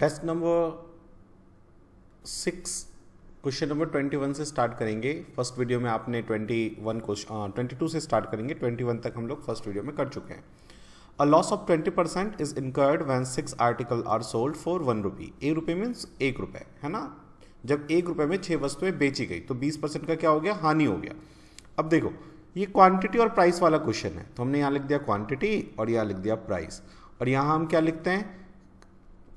Test number six question number twenty one से start करेंगे first video में आपने twenty one question twenty two से स्टार्ट करेंगे ट्वेंटी वन तक हम लोग फर्स्ट वीडियो में कर चुके हैं a loss of twenty percent is incurred when six article are sold for one rupee एक रुपये मीन्स एक रुपये है ना जब एक रुपये में छः वस्तुएं बेची गई तो बीस परसेंट का क्या हो गया हानि हो गया अब देखो ये क्वांटिटी और प्राइस वाला क्वेश्चन है तो हमने यहाँ लिख दिया क्वांटिटी और यहाँ लिख दिया प्राइस और यहाँ हम क्या लिखते हैं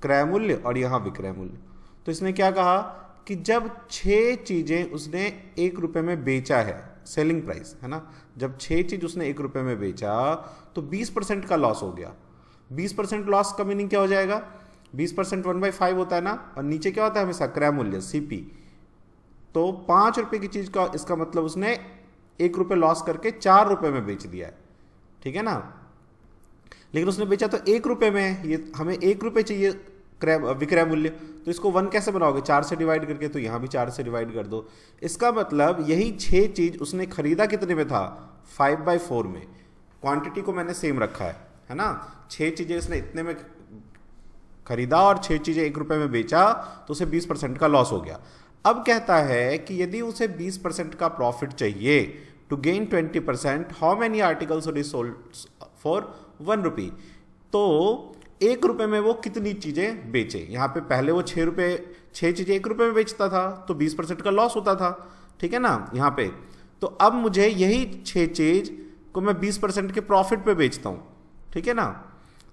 क्रय मूल्य और यहाँ विक्रय मूल्य तो इसने क्या कहा कि जब छह चीज़ें उसने एक रुपए में बेचा है सेलिंग प्राइस है ना जब छह चीज़ उसने एक रुपए में बेचा तो बीस परसेंट का लॉस हो गया बीस परसेंट लॉस का मीनिंग क्या हो जाएगा बीस परसेंट वन बाई फाइव होता है ना और नीचे क्या होता है हमेशा क्रय मूल्य सीपी तो पांच रुपए की चीज़ का इसका मतलब उसने एक रुपये लॉस करके चार रुपए में बेच दिया है ठीक है ना लेकिन उसने बेचा तो एक रुपये में ये हमें एक रुपए चाहिए क्रय विक्रय मूल्य तो इसको वन कैसे बनाओगे चार से डिवाइड करके तो यहाँ भी चार से डिवाइड कर दो इसका मतलब यही छः चीज़ उसने खरीदा कितने में था फाइव बाई फोर में क्वांटिटी को मैंने सेम रखा है है ना छः चीज़ें इसने इतने में खरीदा और छः चीज़ें एक रुपये में बेचा तो उसे बीस परसेंट का लॉस हो गया अब कहता है कि यदि उसे बीस परसेंट का प्रॉफिट चाहिए to gain twenty percent how many articles are sold for one rupee तो एक रुपये में वो कितनी चीज़ें बेचे यहाँ पे पहले वो छः रुपये छः चीज़ें एक रुपये में बेचता था तो बीस परसेंट का लॉस होता था ठीक है ना यहाँ पे तो अब मुझे यही छः चीज को मैं बीस परसेंट के प्रॉफिट पे बेचता हूँ ठीक है ना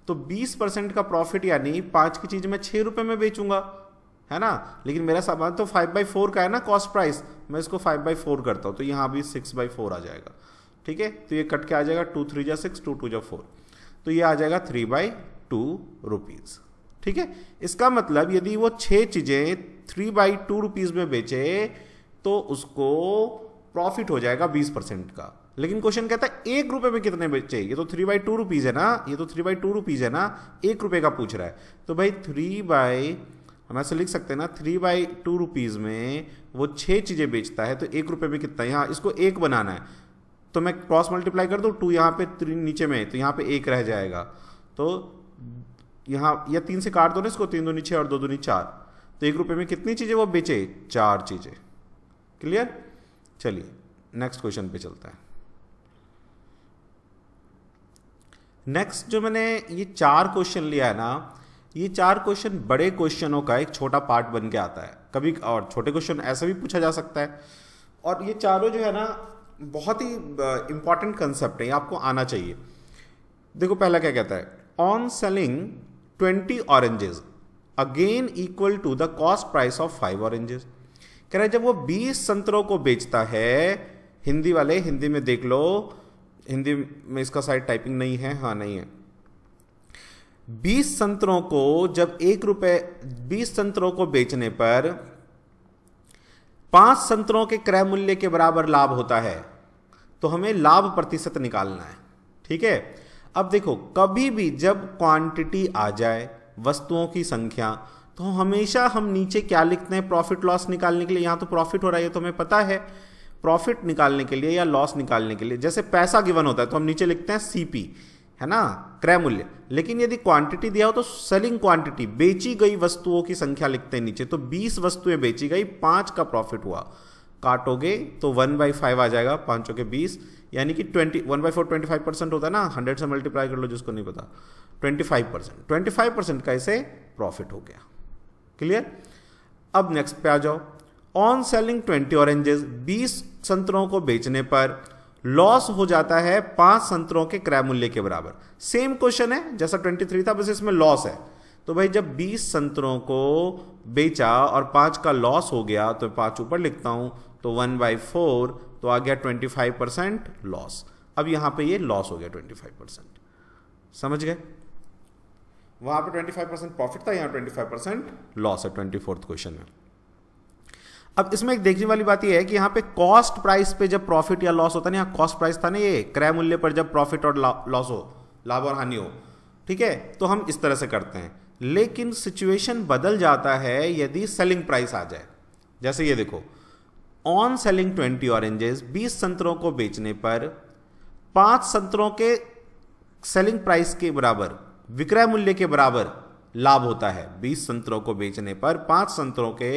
तो बीस परसेंट का प्रॉफिट यानी पाँच की चीज़ मैं छः रुपये में बेचूंगा है ना लेकिन मेरा सामान तो फाइव बाई फोर का है ना कॉस्ट प्राइस मैं इसको फाइव बाई फोर करता हूँ तो यहाँ भी सिक्स बाई फोर आ जाएगा ठीक है तो ये कट के आ जाएगा टू थ्री जा सिक्स टू टू जा फोर तो ये आ जाएगा थ्री बाई टू रुपीज ठीक है इसका मतलब यदि वो छह चीजें थ्री बाई टू रुपीज में बेचे तो उसको प्रॉफिट हो जाएगा बीस परसेंट का लेकिन क्वेश्चन कहता है एक रुपए में कितने बेचे ये तो थ्री बाई टू रुपीज है ना ये तो थ्री बाई टू रुपीज है ना एक रुपए का पूछ रहा है तो भाई थ्री बाई हम ऐसे लिख सकते हैं ना थ्री बाई टू रुपीज में वो छह चीजें बेचता है तो एक रुपए में कितना यहां इसको एक बनाना है तो मैं क्रॉस मल्टीप्लाई कर दू टू यहाँ पे नीचे में तो यहां पे एक रह जाएगा तो यहाँ यह तीन से काट दो ना इसको तीन दूनी छः और दो दूनी चार तो एक रुपये में कितनी चीज़ें वो बेचे चार चीज़ें क्लियर चलिए नेक्स्ट क्वेश्चन पे चलता है नेक्स्ट जो मैंने ये चार क्वेश्चन लिया है ना ये चार क्वेश्चन बड़े क्वेश्चनों का एक छोटा पार्ट बन के आता है कभी और छोटे क्वेश्चन ऐसा भी पूछा जा सकता है और ये चारों जो है ना बहुत ही इंपॉर्टेंट uh, कंसेप्ट है आपको आना चाहिए देखो पहला क्या कहता है on selling 20 oranges again equal to the cost price of 5 oranges कह रहे जब वो 20 संतरों को बेचता है हिंदी वाले हिंदी में देख लो हिंदी में इसका साइड टाइपिंग नहीं है हाँ नहीं है 20 संतरों को जब एक रुपए बीस संतरों को बेचने पर पांच संतरों के क्रय मूल्य के बराबर लाभ होता है तो हमें लाभ प्रतिशत निकालना है ठीक है अब देखो कभी भी जब क्वांटिटी आ जाए वस्तुओं की संख्या तो हमेशा हम नीचे क्या लिखते हैं प्रॉफिट लॉस निकालने के लिए यहाँ तो प्रॉफिट हो रहा है तो हमें पता है प्रॉफिट निकालने के लिए या लॉस निकालने के लिए जैसे पैसा गिवन होता है तो हम नीचे लिखते हैं सीपी है ना क्रय मूल्य लेकिन यदि क्वांटिटी दिया हो तो सेलिंग क्वांटिटी बेची गई वस्तुओं की संख्या लिखते हैं नीचे तो 20 वस्तुएं बेची गई पांच का प्रॉफिट हुआ काटोगे तो वन बाई फाइव आ जाएगा पाँचों के बीस यानी कि twenty one by four twenty five percent होता है ना हंड्रेड से मल्टीप्लाई कर लो जिसको नहीं पता twenty five percent twenty five percent का इसे प्रॉफिट हो गया क्लियर अब नेक्स्ट पे आ जाओ ऑन सेलिंग ट्वेंटी ऑरेंजेस बीस संतरों को बेचने पर लॉस हो जाता है पांच संतरों के क्रय मूल्य के बराबर सेम क्वेश्चन है जैसा ट्वेंटी था बस इसमें लॉस है तो भाई जब 20 संतरों को बेचा और पांच का लॉस हो गया तो पांच ऊपर लिखता हूं तो वन बाई फोर तो आ गया 25 परसेंट लॉस अब यहां पे ये लॉस हो गया 25 परसेंट समझ गए वहां पे 25 परसेंट प्रॉफिट था यहां 25 परसेंट लॉस है ट्वेंटी फोर्थ क्वेश्चन में अब इसमें एक देखने वाली बात यह है कि यहां पे कॉस्ट प्राइस पे जब प्रॉफिट या लॉस होता नहीं ना यहाँ कॉस्ट प्राइस था ना ये क्रय मूल्य पर जब प्रॉफिट और लॉस हो लाभ और हानि हो ठीक है तो हम इस तरह से करते हैं लेकिन सिचुएशन बदल जाता है यदि सेलिंग प्राइस आ जाए जैसे ये देखो ऑन सेलिंग ट्वेंटी ऑरेंजेस बीस संतरों को बेचने पर पांच संतरों के सेलिंग प्राइस के बराबर विक्रय मूल्य के बराबर लाभ होता है बीस संतरों को बेचने पर पांच संतरों के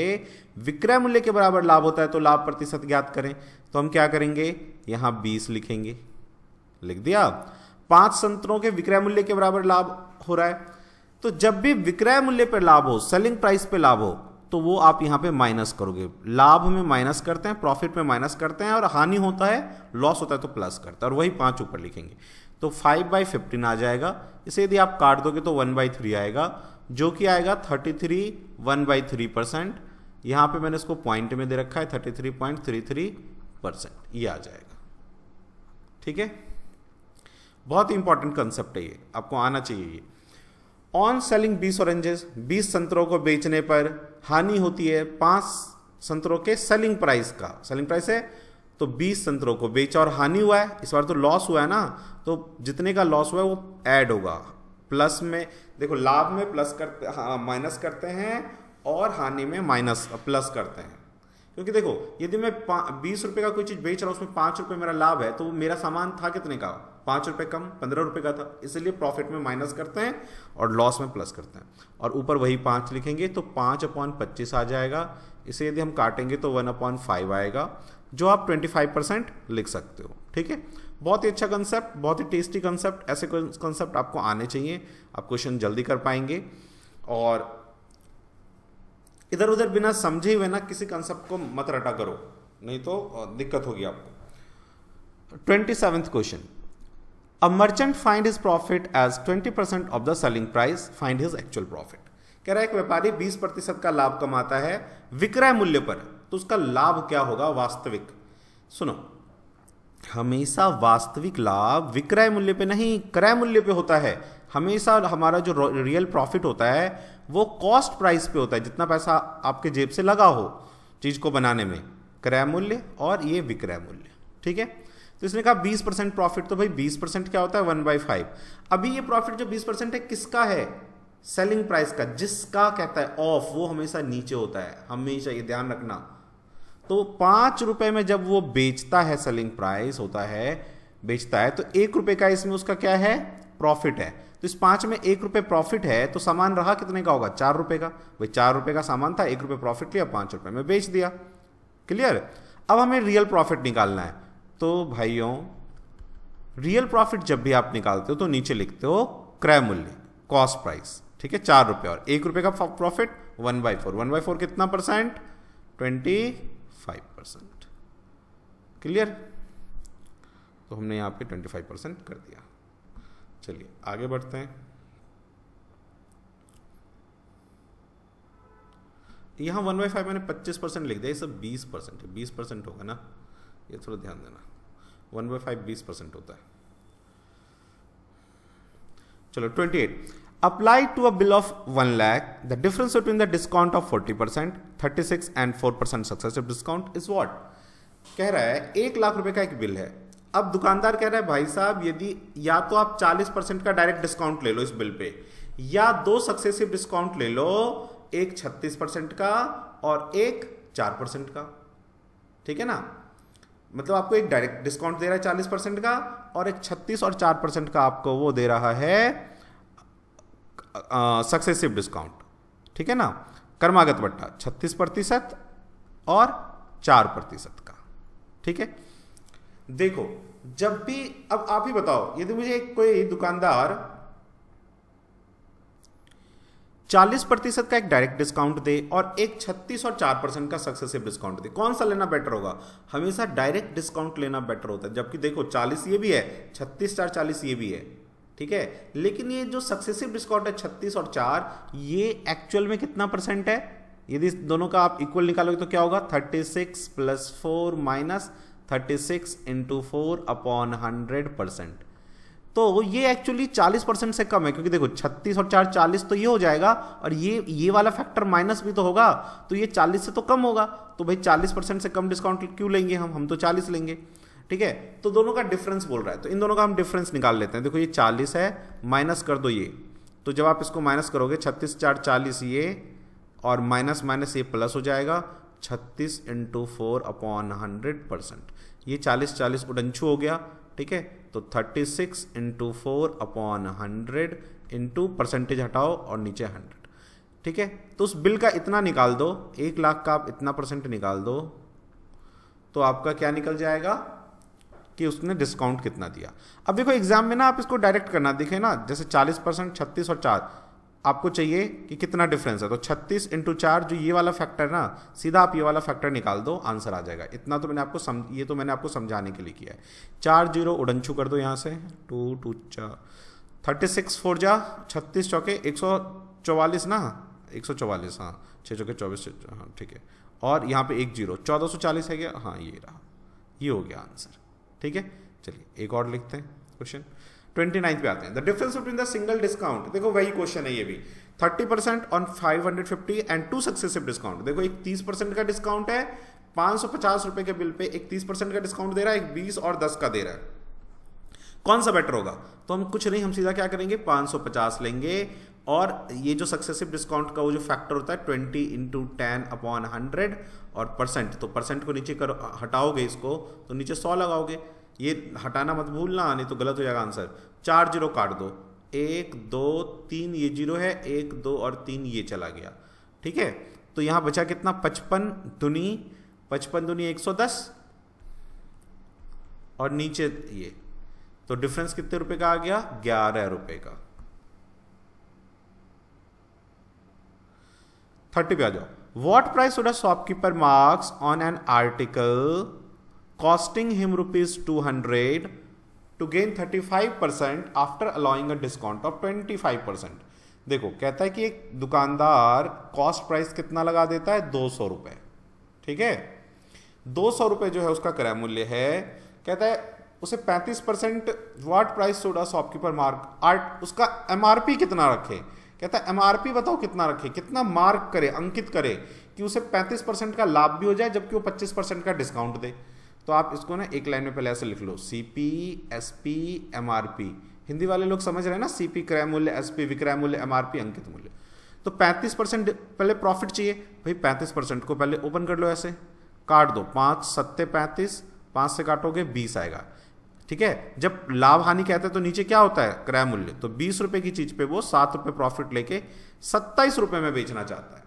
विक्रय मूल्य के बराबर लाभ होता है तो लाभ प्रतिशत ज्ञात करें तो हम क्या करेंगे यहां बीस लिखेंगे लिख दिया पांच संतरों के विक्रय मूल्य के बराबर लाभ हो रहा है तो जब भी विक्रय मूल्य पर लाभ हो सेलिंग प्राइस पे लाभ हो तो वो आप यहां पे माइनस करोगे लाभ में माइनस करते हैं प्रॉफिट में माइनस करते हैं और हानि होता है लॉस होता है तो प्लस करता है और वही पांच ऊपर लिखेंगे तो फाइव बाई फिफ्टीन आ जाएगा इसे यदि आप काट दोगे तो वन बाई थ्री आएगा जो कि आएगा thirty three one by three percent यहां पर मैंने इसको पॉइंट में दे रखा है thirty three point three three percent ये आ जाएगा ठीक है बहुत इंपॉर्टेंट कंसेप्ट है ये आपको आना चाहिए ये ऑन सेलिंग बीस ऑरेंजेस बीस संतरों को बेचने पर हानि होती है पांच संतरों के सेलिंग प्राइस का सेलिंग प्राइस है तो बीस संतरों को बेचा और हानि हुआ है इस बार तो लॉस हुआ है ना तो जितने का लॉस हुआ है वो ऐड होगा प्लस में देखो लाभ में प्लस करते हाँ, माइनस करते हैं और हानि में माइनस प्लस करते हैं क्योंकि देखो यदि मैं बीस रुपये का कोई चीज़ बेच रहा हूँ उसमें पाँच रुपये मेरा लाभ है तो मेरा सामान था कितने का पाँच रुपये कम पंद्रह रुपये का था इसलिए प्रॉफिट में माइनस करते हैं और लॉस में प्लस करते हैं और ऊपर वही पाँच लिखेंगे तो पाँच अपॉन पच्चीस आ जाएगा इसे यदि हम काटेंगे तो वन अपॉन फाइव आएगा जो आप ट्वेंटी फाइव परसेंट लिख सकते हो ठीक है बहुत ही अच्छा कंसेप्ट बहुत ही टेस्टी कंसेप्ट ऐसे कंसेप्ट आपको आने चाहिए आप क्वेश्चन जल्दी कर पाएंगे और इधर उधर बिना समझे हुए ना किसी कंसेप्ट को मत रटा करो नहीं तो दिक्कत होगी आपको twenty seventh question A merchant find his profit as 20% of the selling price, find his actual profit. कह रहा है एक व्यापारी 20 प्रतिशत का लाभ कमाता है विक्रय मूल्य पर तो उसका लाभ क्या होगा वास्तविक सुनो हमेशा वास्तविक लाभ विक्रय मूल्य पे नहीं क्रय मूल्य पे होता है हमेशा हमारा जो रियल प्रॉफिट होता है वो कॉस्ट प्राइस पे होता है जितना पैसा आपके जेब से लगा हो चीज़ को बनाने में क्रय मूल्य और ये विक्रय मूल्य ठीक है तो इसने कहा 20 परसेंट प्रॉफिट तो भाई 20 परसेंट क्या होता है वन बाई फाइव अभी ये प्रॉफिट जो 20 परसेंट है किसका है सेलिंग प्राइस का जिसका कहता है ऑफ वो हमेशा नीचे होता है हमेशा ये ध्यान रखना तो पांच रुपए में जब वो बेचता है सेलिंग प्राइस होता है बेचता है तो एक रुपए का इसमें उसका क्या है प्रॉफिट है तो इस पांच में एक रुपए प्रॉफिट है तो सामान रहा कितने का होगा चार रुपए का भाई चार रुपए का सामान था एक रुपए प्रॉफिट लिया पांच रुपए में बेच दिया क्लियर अब हमें रियल प्रॉफिट निकालना है तो भाइयों रियल प्रॉफिट जब भी आप निकालते हो तो नीचे लिखते हो क्रय मूल्य कॉस्ट प्राइस ठीक है चार रुपये और एक रुपये का profit one by four one by four कितना percent twenty five percent clear तो हमने यहाँ पे ट्वेंटी फाइव परसेंट कर दिया चलिए आगे बढ़ते हैं यहाँ वन बाई फाइव मैंने पच्चीस परसेंट लिख दिया ये सब बीस परसेंट है बीस परसेंट होगा ना ये थोड़ा ध्यान देना वन बाई फाइव बीस परसेंट होता है चलो twenty eight apply to a bill of one lakh the difference between the discount of forty percent thirty six and four percent successive discount is what कह रहा है एक लाख रुपए का एक बिल है अब दुकानदार कह रहा है भाई साहब यदि या तो आप चालीस परसेंट का डायरेक्ट डिस्काउंट ले लो इस बिल पे या दो सक्सेसिव डिस्काउंट ले लो एक छत्तीस परसेंट का और एक चार परसेंट का ठीक है ना मतलब आपको एक डायरेक्ट डिस्काउंट दे रहा है चालीस परसेंट का और एक छत्तीस और चार परसेंट का आपको वो दे रहा है सक्सेसिव डिस्काउंट ठीक है ना कर्मागत बट्टा छत्तीस प्रतिशत और चार प्रतिशत का ठीक है देखो जब भी अब आप ही बताओ यदि मुझे कोई दुकानदार 40 प्रतिशत का एक डायरेक्ट डिस्काउंट दे और एक 36 और 4 परसेंट का सक्सेसिव डिस्काउंट दे कौन सा लेना बेटर होगा हमेशा डायरेक्ट डिस्काउंट लेना बेटर होता है जबकि देखो 40 ये भी है 36 चार चालीस ये भी है ठीक है लेकिन ये जो सक्सेसिव डिस्काउंट है 36 और 4 ये एक्चुअल में कितना परसेंट है यदि दोनों का आप इक्वल निकालोगे तो क्या होगा thirty six plus four minus thirty six into four upon hundred percent तो ये एक्चुअली 40 परसेंट से कम है क्योंकि देखो 36 और 4 40 तो ये हो जाएगा और ये ये वाला फैक्टर माइनस भी तो होगा तो ये 40 से तो कम होगा तो भाई 40 परसेंट से कम डिस्काउंट क्यों लेंगे हम हम तो 40 लेंगे ठीक है तो दोनों का डिफरेंस बोल रहा है तो इन दोनों का हम डिफरेंस निकाल लेते हैं देखो ये चालीस है माइनस कर दो ये तो जब आप इसको माइनस करोगे छत्तीस चार चालीस ये और माइनस माइनस ये प्लस हो जाएगा छत्तीस into four upon hundred percent ये चालीस चालीस उडंछू हो गया ठीक है तो 36 six into four upon hundred into percentage हटाओ और नीचे हंड्रेड ठीक है तो उस बिल का इतना निकाल दो एक लाख का आप इतना परसेंट निकाल दो तो आपका क्या निकल जाएगा कि उसने डिस्काउंट कितना दिया अब देखो एग्जाम में ना आप इसको डायरेक्ट करना दिखे ना जैसे 40 परसेंट छत्तीस और चार आपको चाहिए कि कितना डिफरेंस है तो 36 इंटू चार जो ये वाला फैक्टर है ना सीधा आप ये वाला फैक्टर निकाल दो आंसर आ जाएगा इतना तो मैंने आपको सम ये तो मैंने आपको समझाने के लिए किया है चार जीरो उडनछू कर दो यहाँ से टू टू चार थर्टी सिक्स फोर जा छत्तीस चौके एक सौ चौवालीस ना एक सौ चौवालीस हाँ छः चौके चौबीस हाँ ठीक है और यहाँ पे एक जीरो चौदह सौ चालीस है क्या हाँ ये रहा ये हो गया आंसर ठीक है चलिए एक और लिखते हैं क्वेश्चन ट्वेंटी नाइन्थ पे आते हैं the difference between the single discount देखो वही क्वेश्चन है ये भी thirty percent on five hundred fifty and two successive discount देखो एक तीस परसेंट का डिस्काउंट है पाँच सौ पचास रुपए के बिल पे एक तीस परसेंट का डिस्काउंट दे रहा है एक बीस और दस का दे रहा है कौन सा बेटर होगा तो हम कुछ नहीं हम सीधा क्या करेंगे 550 लेंगे और ये जो सक्सेसिव डिस्काउंट का वो जो फैक्टर होता है twenty into ten upon hundred और परसेंट तो परसेंट को नीचे कर हटाओगे इसको तो नीचे सौ लगाओगे ये हटाना मत भूलना नहीं तो गलत हो जाएगा आंसर चार जीरो काट दो एक दो तीन ये जीरो है एक दो और तीन ये चला गया ठीक है तो यहां बचा कितना पचपन दुनी पचपन दुनी एक सौ दस और नीचे ये तो डिफरेंस कितने रुपए का आ गया ग्यारह रुपए का थर्टी पे आ जाओ what price would a shopkeeper marks on an article costing him rupees two hundred to gain 35 percent after allowing a discount of 25 percent देखो कहता है कि एक दुकानदार कॉस्ट प्राइस कितना लगा देता है दो सौ रुपये ठीक है दो सौ रुपए जो है उसका क्रय मूल्य है कहता है उसे 35 परसेंट वाट प्राइस सोडा शॉपकीपर मार्क आर्ट उसका पी कितना रखे कहता है पी बताओ कितना रखे कितना मार्क करे अंकित करे कि उसे 35 परसेंट का लाभ भी हो जाए जबकि वो 25 परसेंट का डिस्काउंट दे तो आप इसको ना एक लाइन में पहले ऐसे लिख लो C P S P M R P Hindi वाले लोग समझ रहे हैं ना सी पी क्रय मूल्य एस पी विक्रय मूल्य एम आर पी अंकित मूल्य तो 35 परसेंट पहले प्रॉफिट चाहिए भाई 35 परसेंट को पहले ओपन कर लो ऐसे काट दो पाँच सत्ते पैंतीस पाँच से काटोगे बीस आएगा ठीक है जब लाभ हानि कहते हैं तो नीचे क्या होता है क्रय मूल्य तो बीस रुपये की चीज पे वो सात रुपये प्रॉफिट लेके सत्ताईस रुपये में बेचना चाहता है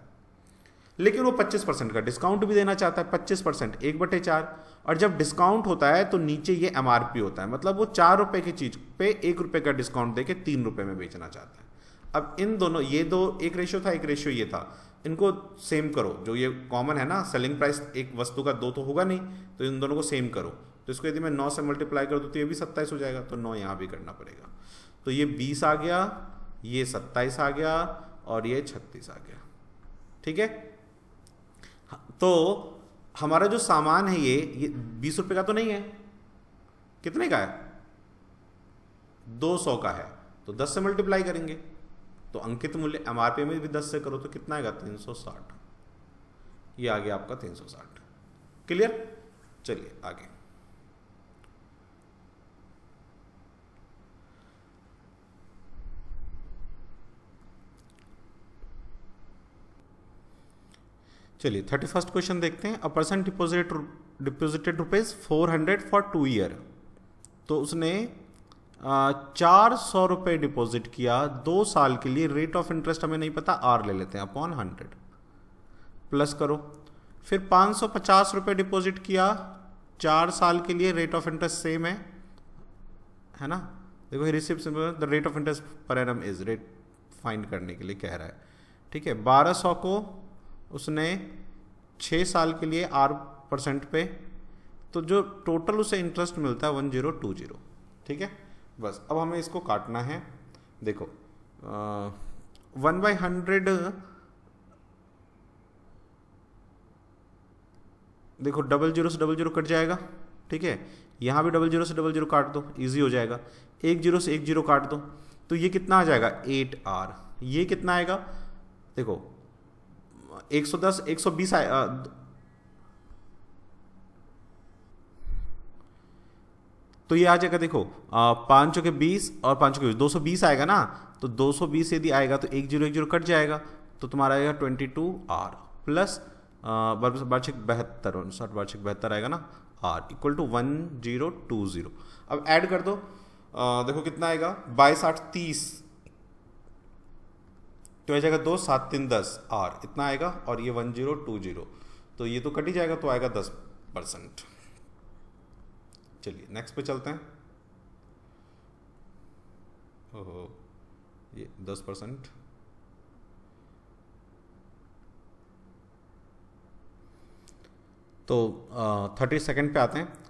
लेकिन वो 25 परसेंट का डिस्काउंट भी देना चाहता है 25 परसेंट एक बटे चार और जब डिस्काउंट होता है तो नीचे ये एम होता है मतलब वो चार रुपये की चीज़ पे एक रुपये का डिस्काउंट दे के तीन रुपये में बेचना चाहता है अब इन दोनों ये दो एक रेशियो था एक रेशियो ये था इनको सेम करो जो ये कॉमन है ना सेलिंग प्राइस एक वस्तु का दो तो होगा नहीं तो इन दोनों को सेम करो तो इसको यदि मैं नौ से मल्टीप्लाई कर दूँ तो ये भी सत्ताईस हो जाएगा तो नौ यहाँ भी करना पड़ेगा तो ये बीस आ गया ये सत्ताईस आ गया और ये छत्तीस आ गया ठीक है तो हमारा जो सामान है ये ये बीस रुपये का तो नहीं है कितने का है दो सौ का है तो दस से मल्टीप्लाई करेंगे तो अंकित मूल्य एम में भी दस से करो तो कितना आएगा तीन सौ साठ ये आ गया आपका तीन सौ साठ क्लियर चलिए आगे चलिए थर्टी फर्स्ट क्वेश्चन देखते हैं a person deposit deposited rupees four hundred for two year तो उसने चार सौ रुपये डिपॉजिट किया दो साल के लिए रेट ऑफ इंटरेस्ट हमें नहीं पता आर ले लेते हैं अपॉन हंड्रेड प्लस करो फिर पाँच सौ पचास रुपये डिपॉजिट किया चार साल के लिए रेट ऑफ इंटरेस्ट सेम है है ना देखो receipt the rate of interest per annum is rate find करने के लिए कह रहा है ठीक है बारह सौ को उसने छः साल के लिए आर परसेंट पे तो जो टोटल उसे इंटरेस्ट मिलता है वन जीरो टू जीरो ठीक है बस अब हमें इसको काटना है देखो वन बाई हंड्रेड देखो डबल जीरो से डबल जीरो कट जाएगा ठीक है यहाँ भी डबल जीरो से डबल जीरो काट दो इजी हो जाएगा एक जीरो से एक जीरो काट दो तो ये कितना आ जाएगा एट आर ये कितना आएगा देखो एक सौ दस तो ये आ जाएगा देखो पांच के बीस और पांच के बीस दो सौ बीस आएगा ना तो दो सौ बीस यदि आएगा तो एक जीरो एक जीरो कट जाएगा तो तुम्हारा आएगा ट्वेंटी टू आर प्लस वार्षिक बहत्तर उनसठ वार्षिक बहत्तर आएगा ना R equal to one zero two zero अब ऐड कर दो आ, देखो कितना आएगा बाईस आठ तीस तो आ जाएगा दो सात तीन दस आर इतना आएगा और ये वन जीरो टू जीरो तो ये तो कट ही जाएगा तो आएगा दस परसेंट चलिए नेक्स्ट पे चलते हैं ओहो ये दस परसेंट तो थर्टी सेकेंड पे आते हैं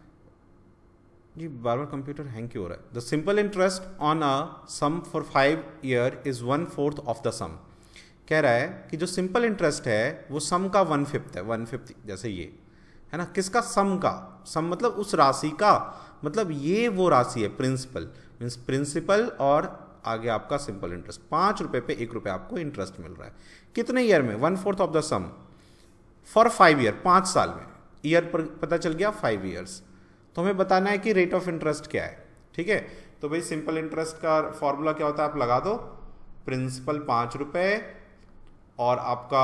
जी बार बार कंप्यूटर हैंग क्यों हो रहा है the simple interest on a sum for five year is one fourth of the sum कह रहा है कि जो सिंपल इंटरेस्ट है वो सम का वन फिफ्थ है वन फिफ्थ जैसे ये है ना किसका सम का सम मतलब उस राशि का मतलब ये वो राशि है प्रिंसिपल मीन्स प्रिंसिपल और आगे आपका सिंपल इंटरेस्ट पाँच रुपये पे एक रुपये आपको इंटरेस्ट मिल रहा है कितने ईयर में one fourth of the sum for five year पाँच साल में ईयर पर पता चल गया फाइव ईयर्स तो हमें बताना है कि रेट ऑफ इंटरेस्ट क्या है ठीक है तो भाई सिंपल इंटरेस्ट का फॉर्मूला क्या होता है आप लगा दो प्रिंसिपल पाँच रुपये और आपका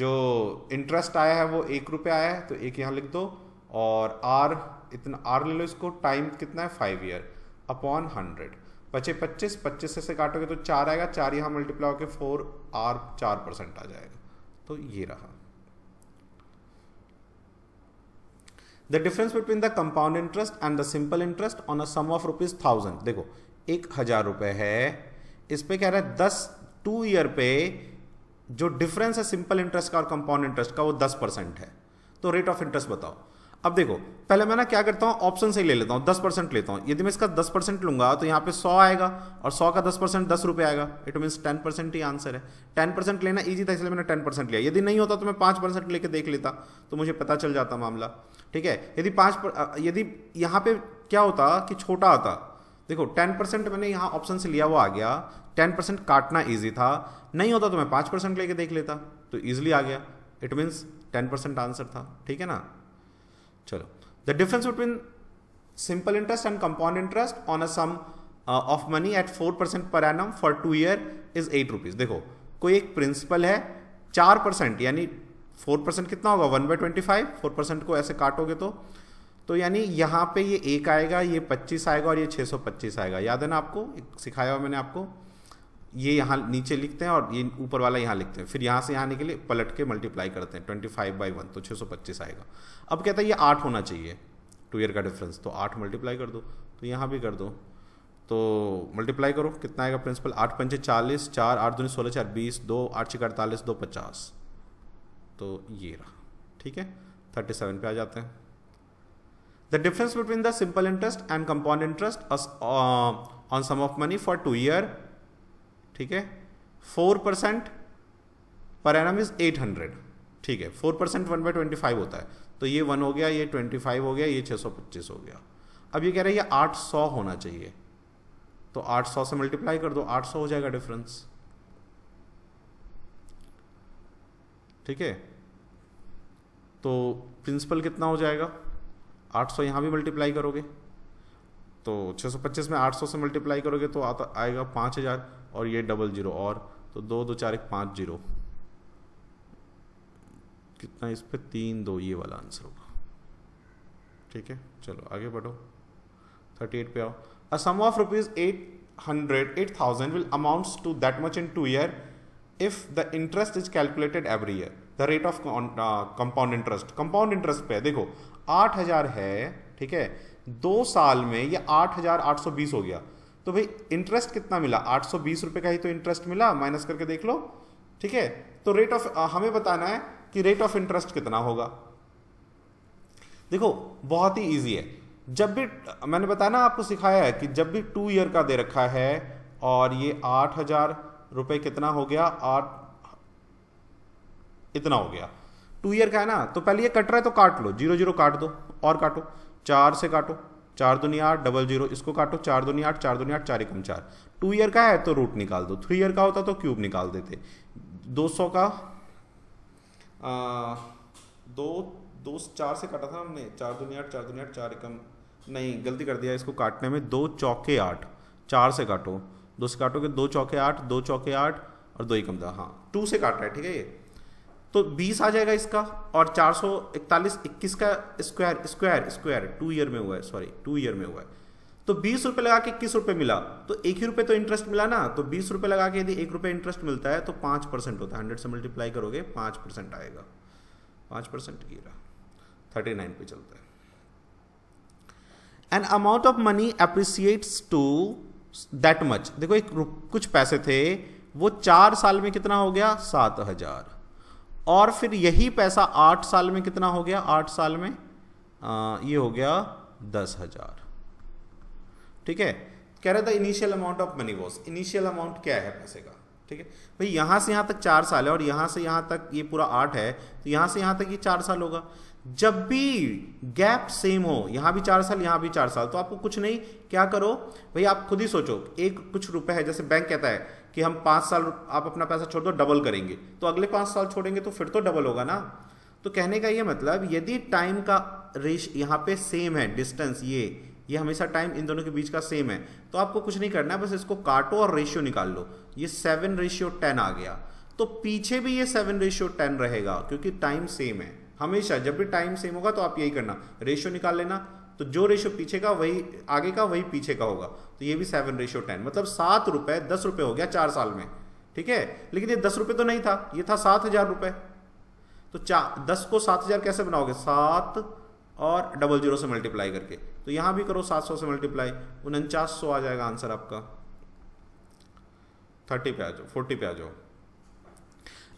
जो इंटरेस्ट आया है वो एक रुपये आया है तो एक यहाँ लिख दो और आर इतना आर ले लो इसको टाइम कितना है फाइव ईयर अपॉन हंड्रेड बचे पच्चीस पच्चीस से, से काटोगे तो चार आएगा चार यहाँ मल्टीप्लाई होकर फोर आर चार परसेंट आ जाएगा तो ये रहा the difference between the compound interest and the simple interest on a sum of rupees thousand देखो एक हजार रुपये है इस पर क्या रहा है दस टू ईयर पे जो डिफरेंस है सिंपल इंटरेस्ट का और कंपाउंड इंटरेस्ट का वो दस परसेंट है तो रेट ऑफ इंटरेस्ट बताओ अब देखो पहले मैं ना क्या करता हूँ ऑप्शन से ही ले लेता हूँ दस परसेंट लेता हूँ यदि मैं इसका दस परसेंट लूंगा तो यहाँ पे सौ आएगा और सौ का दस परसेंट दस रुपये आएगा इट मीन्स टेन परसेंट ही आंसर है टेन परसेंट लेना ईजी था इसलिए मैंने टेन परसेंट लिया यदि नहीं होता तो मैं पाँच परसेंट लेकर देख लेता तो मुझे पता चल जाता मामला ठीक है यदि पाँच यदि यहाँ पर क्या होता कि छोटा आता देखो टेन परसेंट मैंने यहाँ ऑप्शन से लिया वो आ गया टेन परसेंट काटना ईजी था नहीं होता तो मैं पाँच परसेंट लेके देख लेता तो ईजिली आ गया it means ten percent answer था ठीक है ना चलो the difference between simple interest and compound interest on a sum of money at four percent per annum for two year is eight rupees देखो कोई एक प्रिंसिपल है चार परसेंट यानी फोर परसेंट कितना होगा one by twenty five four percent को ऐसे काटोगे तो तो यानी यहाँ पे ये एक आएगा ये पच्चीस आएगा और ये छः सौ पच्चीस आएगा याद है ना आपको सिखाया हुआ मैंने आपको ये यहाँ नीचे लिखते हैं और ये ऊपर वाला यहाँ लिखते हैं फिर यहाँ से यहाँ निकले पलट के मल्टीप्लाई करते हैं ट्वेंटी फाइव बाई वन तो छः सौ पच्चीस आएगा अब कहता है ये आठ होना चाहिए टू ईयर का डिफरेंस तो आठ मल्टीप्लाई कर दो तो यहाँ भी कर दो तो मल्टीप्लाई करो कितना आएगा प्रिंसिपल आठ पंचे चालीस चार आठ दूनी सोलह चार बीस दो आठ छः अड़तालीस दो पचास तो ये रहा ठीक है थर्टी सेवन पर आ जाते हैं the difference between the simple interest and compound interest on sum of money for two year ठीक है four percent per annum is eight hundred ठीक है four percent one by twenty five होता है तो ये वन हो गया ये ट्वेंटी फाइव हो गया ये छः सौ पच्चीस हो गया अब ये कह रहा है ये आठ सौ होना चाहिए तो आठ सौ से मल्टीप्लाई कर दो आठ सौ हो जाएगा डिफरेंस ठीक है तो प्रिंसिपल कितना हो जाएगा आठ सौ यहाँ भी मल्टीप्लाई करोगे तो छः सौ पच्चीस में आठ सौ से मल्टीप्लाई करोगे तो आता आएगा पाँच हज़ार और ये डबल जीरो और तो दो दो चार एक पाँच जीरो कितना इस पर तीन दो ये वाला आंसर होगा ठीक है चलो आगे बढ़ो थर्टी एट पे आओ a sum of rupees eight hundred eight thousand will amounts to that much in two year if the interest is calculated every year the rate of compound interest compound interest पे देखो आठ हजार है ठीक है दो साल में ये आठ हजार आठ सौ बीस हो गया तो भाई इंटरेस्ट कितना मिला आठ सौ बीस का ही तो इंटरेस्ट मिला माइनस करके देख लो ठीक है तो रेट ऑफ हमें बताना है कि रेट ऑफ इंटरेस्ट कितना होगा देखो बहुत ही इजी है जब भी मैंने ना आपको सिखाया है कि जब भी टू ईयर का दे रखा है और ये आठ हजार रुपये कितना हो गया आठ इतना हो गया टू ईयर का है ना तो पहले ये कट रहा है तो काट लो जीरो जीरो काट दो और काटो चार से काटो चार दुनिया आठ डबल जीरो इसको काटो चार दुनिया आठ चार दुनिया आठ चार एकम चार टू ईयर का है तो रूट निकाल दो थ्री ईयर का होता तो क्यूब निकाल देते दो सौ का आ, दो दो चार से काटा था हमने चार दुनिया आठ चार दुनिया आठ चार एकम नहीं गलती कर दिया इसको काटने में दो चौके आठ चार से काटो दो से काटोगे दो चौके आठ दो चौके आठ और दो एकम दा हाँ टू से काट रहा है ठीक है ये तो 20 आ जाएगा इसका और चार सौ इकतालीस इक्कीस का square square square two year में हुआ है सॉरी टू ईयर में हुआ है तो बीस रुपये लगा के इक्कीस रुपये मिला तो एक ही रुपये तो इंटरेस्ट मिला ना तो बीस रुपये लगा के यदि एक रुपये इंटरेस्ट मिलता है तो पाँच परसेंट होता है हंड्रेड से मल्टीप्लाई करोगे पाँच परसेंट आएगा पाँच परसेंट ये रहा थर्टी नाइन पे चलता है an amount of money appreciates to that much देखो एक कुछ पैसे थे वो चार साल में कितना हो गया सात हजार और फिर यही पैसा आठ साल में कितना हो गया आठ साल में आ, ये हो गया दस हजार ठीक है कह रहे थे initial amount of money was initial amount क्या है पैसे का ठीक है भाई यहां से यहां तक चार साल है और यहां से यहां तक ये पूरा आठ है तो यहां से यहां तक ये चार साल होगा जब भी गैप सेम हो यहां भी चार साल यहां भी चार साल तो आपको कुछ नहीं क्या करो भाई आप खुद ही सोचो एक कुछ रुपए है जैसे बैंक कहता है कि हम पाँच साल आप अपना पैसा छोड़ दो डबल करेंगे तो अगले पाँच साल छोड़ेंगे तो फिर तो डबल होगा ना तो कहने का ये मतलब यदि टाइम का रेश यहाँ पे सेम है डिस्टेंस ये ये हमेशा टाइम इन दोनों के बीच का सेम है तो आपको कुछ नहीं करना है बस इसको काटो और रेशियो निकाल लो ये सेवन रेशियो टेन आ गया तो पीछे भी ये सेवन रेशियो टेन रहेगा क्योंकि टाइम सेम है हमेशा जब भी टाइम सेम होगा तो आप यही करना रेशियो निकाल लेना तो जो रेशियो पीछे का वही आगे का वही पीछे का होगा तो ये भी सेवन रेशियो टेन मतलब सात रुपए दस रुपए हो गया चार साल में ठीक है लेकिन ये दस रुपए तो नहीं था ये था सात हजार रुपए तो चार दस को सात हजार कैसे बनाओगे सात और डबल जीरो से मल्टीप्लाई करके तो यहां भी करो सात सौ से मल्टीप्लाई उनचास सौ आ जाएगा आंसर आपका थर्टी पे आ जाओ फोर्टी पे आ जाओ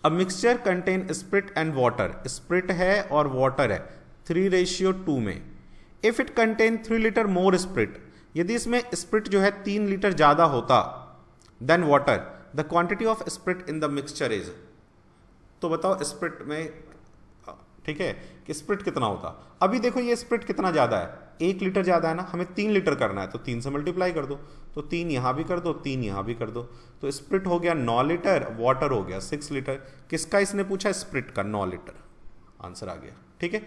अब mixture contain spirit and water spirit है और वाटर है थ्री रेशियो टू में if it contain three litre more spirit यदि इसमें स्प्रिट जो है तीन लीटर ज्यादा होता then water the quantity of spirit in the mixture is तो बताओ स्प्रिट में ठीक है कि स्प्रिट कितना होता अभी देखो ये स्प्रिट कितना ज़्यादा है एक लीटर ज़्यादा है ना हमें तीन लीटर करना है तो तीन से मल्टीप्लाई कर दो तो तीन यहां भी कर दो तीन यहां भी कर दो तो स्प्रिट हो गया नौ लीटर वाटर हो गया सिक्स लीटर किसका इसने पूछा स्प्रिट का नौ लीटर आंसर आ गया ठीक है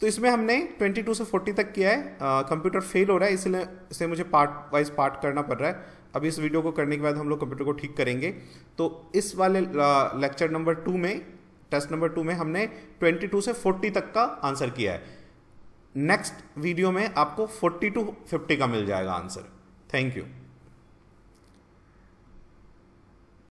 तो इसमें हमने 22 से 40 तक किया है कंप्यूटर फेल हो रहा है इसलिए इसे मुझे पार्ट वाइज पार्ट करना पड़ रहा है अब इस वीडियो को करने के बाद हम लोग कंप्यूटर को ठीक करेंगे तो इस वाले लेक्चर नंबर टू में टेस्ट नंबर टू में हमने 22 से 40 तक का आंसर किया है नेक्स्ट वीडियो में आपको 40 टू 50 का मिल जाएगा आंसर थैंक यू